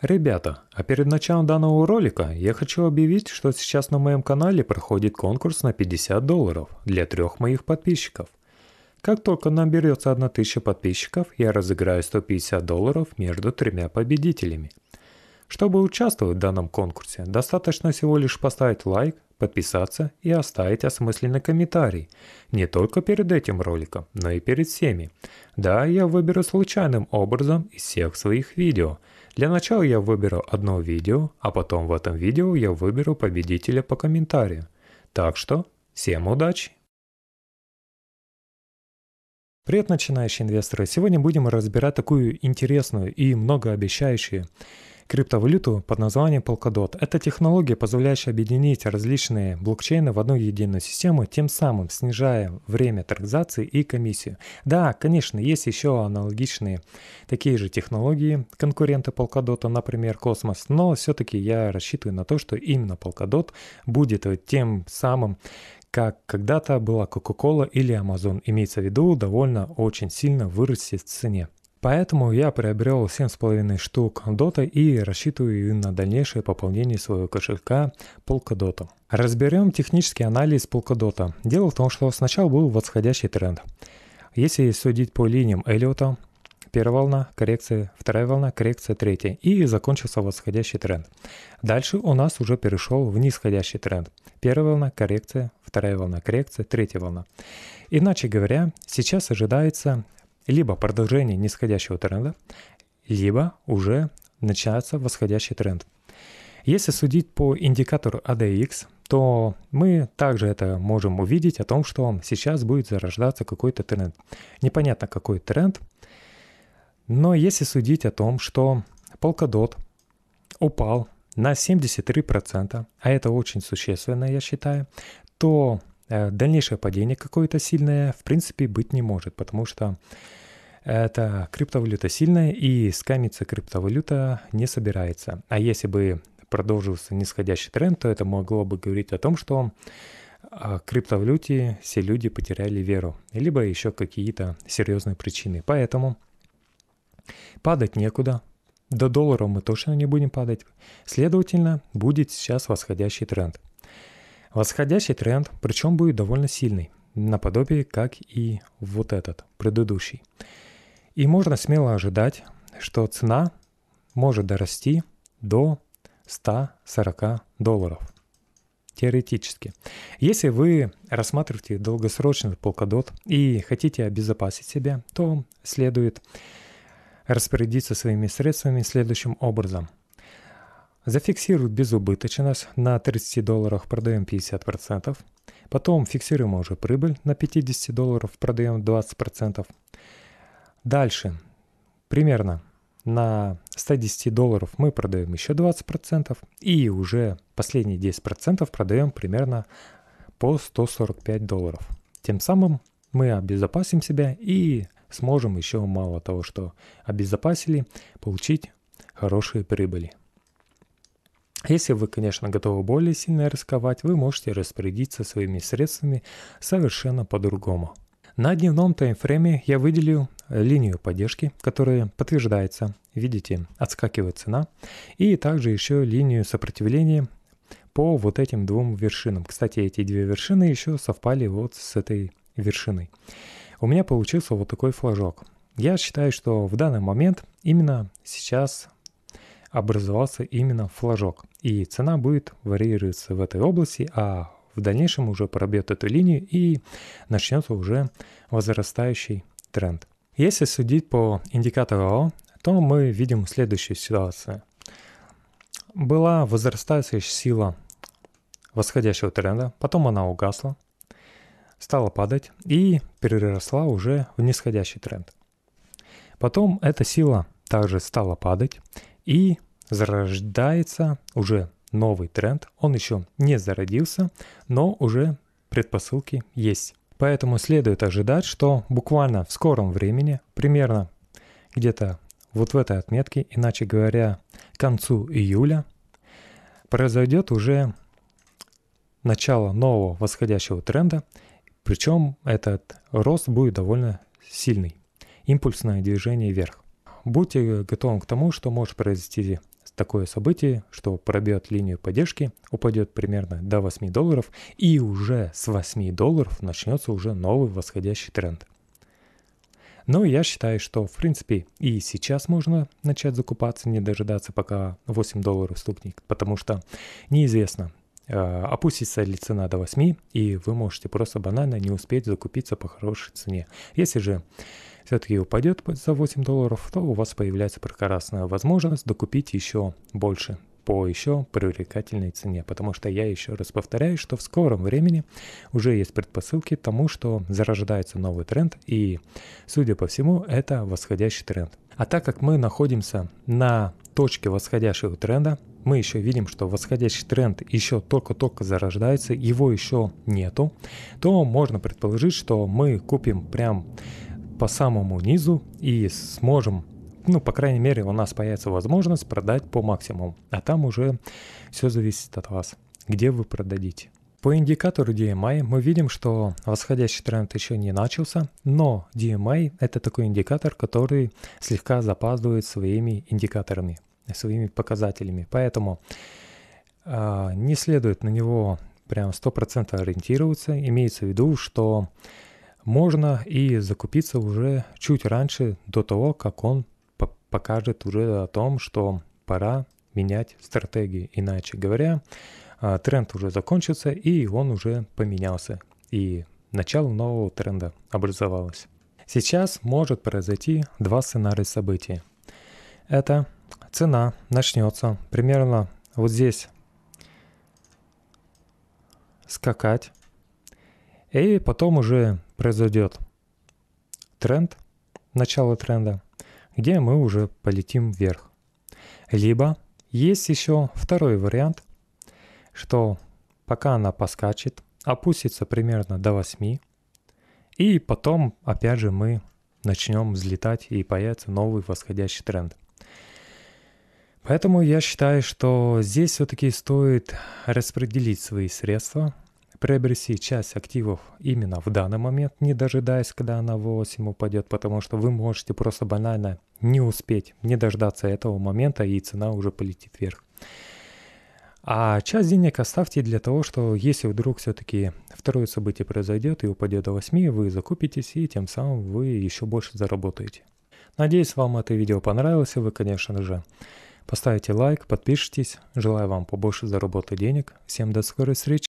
Ребята, а перед началом данного ролика я хочу объявить, что сейчас на моем канале проходит конкурс на 50 долларов для трех моих подписчиков. Как только наберется 1000 подписчиков, я разыграю 150 долларов между тремя победителями. Чтобы участвовать в данном конкурсе, достаточно всего лишь поставить лайк, подписаться и оставить осмысленный комментарий. Не только перед этим роликом, но и перед всеми. Да, я выберу случайным образом из всех своих видео. Для начала я выберу одно видео, а потом в этом видео я выберу победителя по комментарию. Так что, всем удачи! Привет, начинающие инвесторы! Сегодня будем разбирать такую интересную и многообещающую криптовалюту под названием Polkadot. Это технология, позволяющая объединить различные блокчейны в одну единую систему, тем самым снижая время транзакции и комиссию. Да, конечно, есть еще аналогичные такие же технологии конкуренты Polkadot, например, Космос, но все-таки я рассчитываю на то, что именно Polkadot будет тем самым как когда-то была Coca-Cola или Amazon, имеется в виду, довольно очень сильно вырастет в цене. Поэтому я приобрел 7,5 штук дота и рассчитываю на дальнейшее пополнение своего кошелька Polkadot. Разберем технический анализ Polkadot. Дело в том, что сначала был восходящий тренд. Если судить по линиям Эллиота, первая волна, коррекция, вторая волна, коррекция, третья. И закончился восходящий тренд. Дальше у нас уже перешел в нисходящий тренд. Первая волна, коррекция, вторая волна, коррекция, третья волна. Иначе говоря, сейчас ожидается либо продолжение нисходящего тренда, либо уже начинается восходящий тренд. Если судить по индикатору ADX, то мы также это можем увидеть о том, что сейчас будет зарождаться какой-то тренд. Непонятно какой тренд, но если судить о том, что Polkadot упал на 73%, а это очень существенно, я считаю, то Э, дальнейшее падение какое-то сильное в принципе быть не может, потому что это криптовалюта сильная и скамиться криптовалюта не собирается. А если бы продолжился нисходящий тренд, то это могло бы говорить о том, что а, криптовалюте все люди потеряли веру, либо еще какие-то серьезные причины. Поэтому падать некуда, до доллара мы точно не будем падать. Следовательно, будет сейчас восходящий тренд. Восходящий тренд, причем будет довольно сильный, наподобие как и вот этот, предыдущий. И можно смело ожидать, что цена может дорасти до 140 долларов. Теоретически. Если вы рассматриваете долгосрочный полкодот и хотите обезопасить себя, то следует распорядиться своими средствами следующим образом – Зафиксируем безубыточность на 30 долларах, продаем 50%. Потом фиксируем уже прибыль на 50 долларов, продаем 20%. Дальше примерно на 110 долларов мы продаем еще 20% и уже последние 10% продаем примерно по 145 долларов. Тем самым мы обезопасим себя и сможем еще мало того, что обезопасили, получить хорошие прибыли. Если вы, конечно, готовы более сильно рисковать, вы можете распорядиться своими средствами совершенно по-другому. На дневном таймфрейме я выделил линию поддержки, которая подтверждается, видите, отскакивает цена, и также еще линию сопротивления по вот этим двум вершинам. Кстати, эти две вершины еще совпали вот с этой вершиной. У меня получился вот такой флажок. Я считаю, что в данный момент именно сейчас образовался именно флажок. И цена будет варьироваться в этой области, а в дальнейшем уже пробьет эту линию и начнется уже возрастающий тренд. Если судить по индикатору АО, то мы видим следующую ситуацию. Была возрастающая сила восходящего тренда, потом она угасла, стала падать и переросла уже в нисходящий тренд. Потом эта сила также стала падать и зарождается уже новый тренд. Он еще не зародился, но уже предпосылки есть. Поэтому следует ожидать, что буквально в скором времени, примерно где-то вот в этой отметке, иначе говоря, к концу июля, произойдет уже начало нового восходящего тренда, причем этот рост будет довольно сильный, импульсное движение вверх. Будьте готовы к тому, что может произойти такое событие, что пробьет линию поддержки, упадет примерно до 8 долларов, и уже с 8 долларов начнется уже новый восходящий тренд. Но я считаю, что в принципе и сейчас можно начать закупаться, не дожидаться пока 8 долларов стукнет, потому что неизвестно, э, опустится ли цена до 8, и вы можете просто банально не успеть закупиться по хорошей цене. Если же все-таки упадет за 8 долларов, то у вас появляется прекрасная возможность докупить еще больше по еще привлекательной цене, потому что я еще раз повторяю, что в скором времени уже есть предпосылки к тому, что зарождается новый тренд, и, судя по всему, это восходящий тренд. А так как мы находимся на точке восходящего тренда, мы еще видим, что восходящий тренд еще только-только зарождается, его еще нету, то можно предположить, что мы купим прям по самому низу и сможем ну, по крайней мере, у нас появится возможность продать по максимуму. А там уже все зависит от вас, где вы продадите. По индикатору DMI мы видим, что восходящий тренд еще не начался, но DMI это такой индикатор, который слегка запаздывает своими индикаторами, своими показателями. Поэтому э, не следует на него прям 100% ориентироваться. Имеется в виду, что можно и закупиться уже чуть раньше, до того, как он покажет уже о том, что пора менять стратегии. Иначе говоря, а, тренд уже закончился и он уже поменялся. И начало нового тренда образовалось. Сейчас может произойти два сценария событий. Это цена начнется примерно вот здесь скакать и потом уже произойдет тренд, начало тренда, где мы уже полетим вверх. Либо есть еще второй вариант, что пока она поскачет, опустится примерно до 8, и потом, опять же, мы начнем взлетать и появится новый восходящий тренд. Поэтому я считаю, что здесь все-таки стоит распределить свои средства – приобрести часть активов именно в данный момент, не дожидаясь, когда она в 8 упадет, потому что вы можете просто банально не успеть, не дождаться этого момента, и цена уже полетит вверх. А часть денег оставьте для того, что если вдруг все-таки второе событие произойдет и упадет до 8, вы закупитесь и тем самым вы еще больше заработаете. Надеюсь, вам это видео понравилось, и вы, конечно же, поставите лайк, подпишитесь. Желаю вам побольше заработать денег. Всем до скорой встречи.